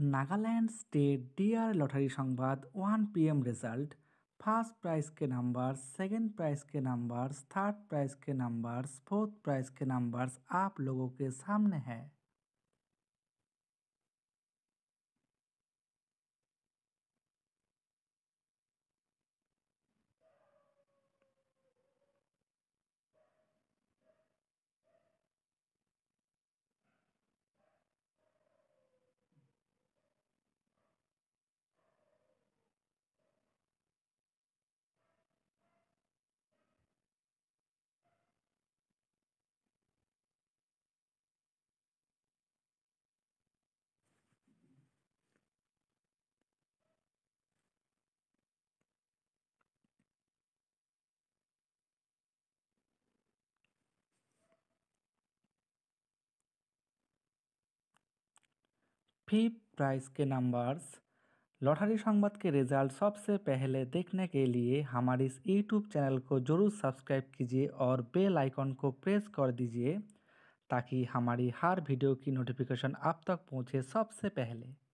state D R lottery Sambad one P M result first prize के number second prize के numbers third prize के numbers fourth prize के numbers आप लोगों के सामने है फ्री प्राइस के नंबर्स लॉटरी संवाद के रिजल्ट सबसे पहले देखने के लिए हमारे इस यूट्यूब चैनल को जरूर सब्सक्राइब कीजिए और बेल आइकन को प्रेस कर दीजिए ताकि हमारी हर वीडियो की नोटिफिकेशन आप तक पहुंचे सबसे पहले